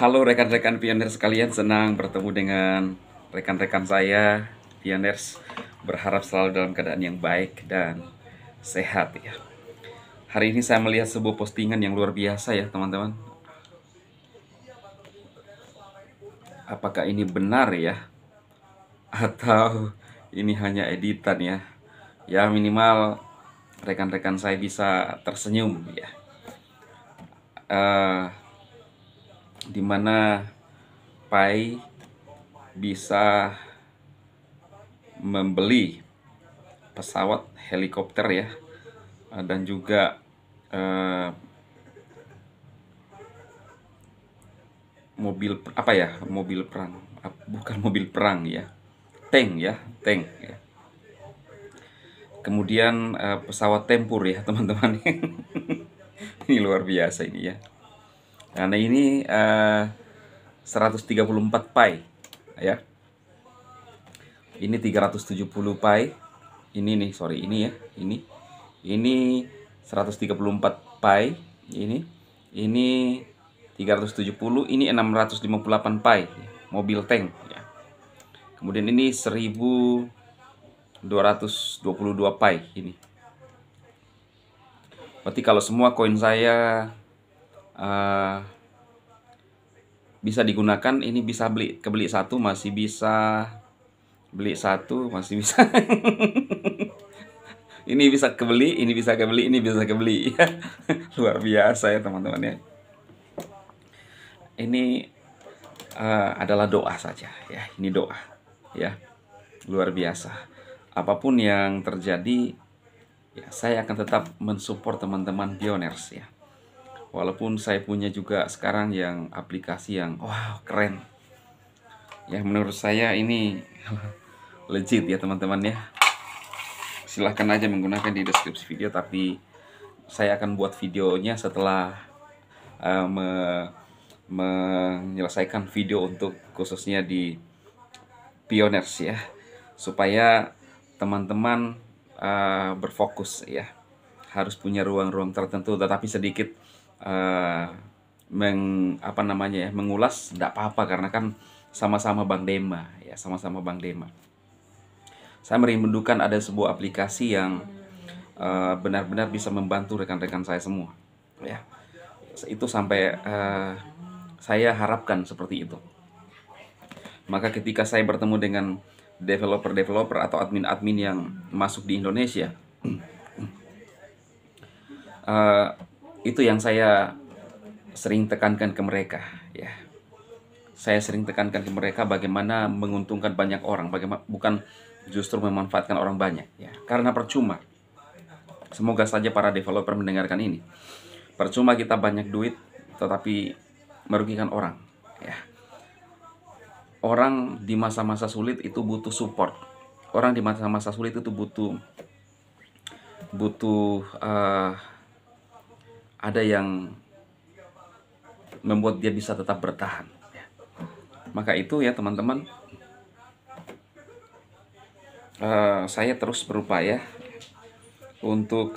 Halo rekan-rekan pioners sekalian, senang bertemu dengan rekan-rekan saya pioners. Berharap selalu dalam keadaan yang baik dan sehat ya. Hari ini saya melihat sebuah postingan yang luar biasa ya teman-teman. Apakah ini benar ya? Atau ini hanya editan ya? Ya minimal rekan-rekan saya bisa tersenyum ya. Uh, di mana Pai bisa membeli pesawat helikopter ya eh, dan juga eh, mobil apa ya mobil perang bukan mobil perang ya tank ya tank ya kemudian eh, pesawat tempur ya teman-teman ini luar biasa ini ya karena ini uh, 134 pi ya. Ini 370 pi. Ini nih, sorry, ini ya, ini. Ini 134 pi, ini. Ini 370, ini 658 pi mobil tank ya. Kemudian ini 1222 pi ini. Berarti kalau semua koin saya Eh, bisa digunakan ini bisa beli kebeli satu masih bisa beli satu masih bisa ini bisa kebeli ini bisa kebeli ini bisa kebeli luar biasa ya teman-teman ya ini uh, adalah doa saja ya ini doa ya luar biasa apapun yang terjadi ya saya akan tetap mensupport teman-teman pioners ya walaupun saya punya juga sekarang yang aplikasi yang wow keren ya menurut saya ini legit ya teman-teman ya silahkan aja menggunakan di deskripsi video tapi saya akan buat videonya setelah uh, me menyelesaikan video untuk khususnya di pioners ya supaya teman-teman uh, berfokus ya harus punya ruang-ruang tertentu tetapi sedikit uh, meng apa namanya ya mengulas tidak apa-apa karena kan sama-sama Bang Dema ya sama-sama Bang Dema. Saya merindukan ada sebuah aplikasi yang eh, benar-benar uh, bisa membantu rekan-rekan saya semua ya itu sampai uh, saya harapkan seperti itu. Maka ketika saya bertemu dengan developer-developer atau admin-admin yang masuk di Indonesia, uh, itu yang saya sering tekankan ke mereka ya saya sering tekankan ke mereka bagaimana menguntungkan banyak orang bagaimana bukan justru memanfaatkan orang banyak ya karena percuma semoga saja para developer mendengarkan ini percuma kita banyak duit tetapi merugikan orang ya orang di masa-masa sulit itu butuh support orang di masa-masa sulit itu butuh butuh uh, ada yang membuat dia bisa tetap bertahan. Ya. Maka itu ya teman-teman, uh, saya terus berupaya untuk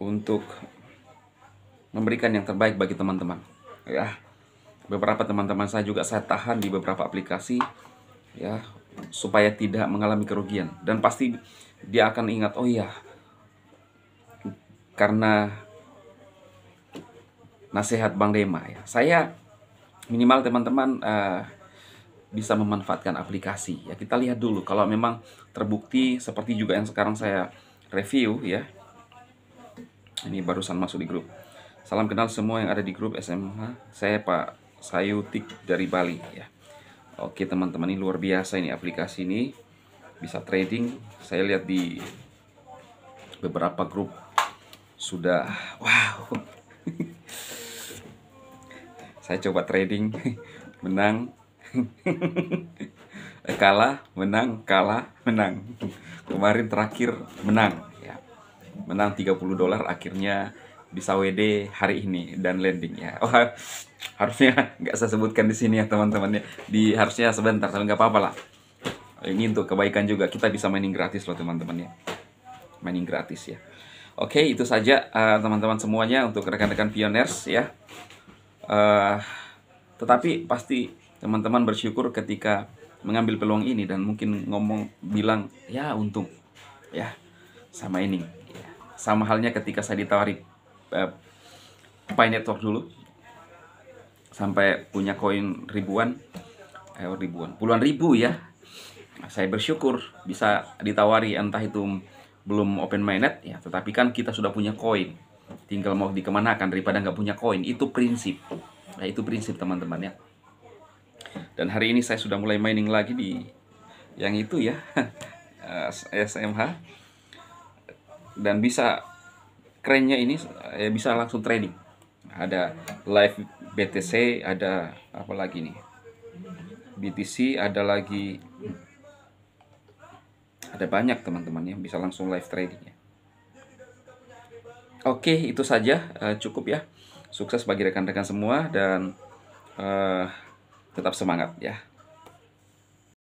untuk memberikan yang terbaik bagi teman-teman. Ya, beberapa teman-teman saya juga saya tahan di beberapa aplikasi ya supaya tidak mengalami kerugian dan pasti dia akan ingat oh iya karena nasihat Bang Dema ya. Saya minimal teman-teman uh, bisa memanfaatkan aplikasi ya. Kita lihat dulu kalau memang terbukti seperti juga yang sekarang saya review ya. Ini barusan masuk di grup. Salam kenal semua yang ada di grup SMA, Saya Pak Sayutik dari Bali ya. Oke teman-teman ini luar biasa ini aplikasi ini bisa trading. Saya lihat di beberapa grup sudah wow saya coba trading menang eh, kalah menang kalah menang kemarin terakhir menang ya menang 30 dolar akhirnya bisa WD hari ini dan landing ya oh, harusnya nggak saya sebutkan di sini ya teman-teman ya di harusnya sebentar tapi nggak apa-apa lah ini untuk kebaikan juga kita bisa mining gratis loh teman-teman ya mining gratis ya Oke, itu saja eh, teman-teman uh, semuanya untuk rekan-rekan pioners ya. Uh, tetapi pasti teman-teman bersyukur ketika mengambil peluang ini dan mungkin ngomong bilang ya untung ya sama ini ya. sama halnya ketika saya ditawari uh, Pi Network dulu sampai punya koin ribuan eh, ribuan puluhan ribu ya saya bersyukur bisa ditawari entah itu belum open mainnet ya tetapi kan kita sudah punya koin tinggal mau dikemanakan daripada nggak punya koin itu prinsip nah itu prinsip teman-teman ya dan hari ini saya sudah mulai mining lagi di yang itu ya SMH eh, dan bisa kerennya ini ya bisa langsung trading ada live BTC ada apa lagi nih BTC ada lagi ada banyak teman-teman yang bisa langsung live trading ya. Oke, itu saja uh, cukup ya. Sukses bagi rekan-rekan semua dan uh, tetap semangat ya.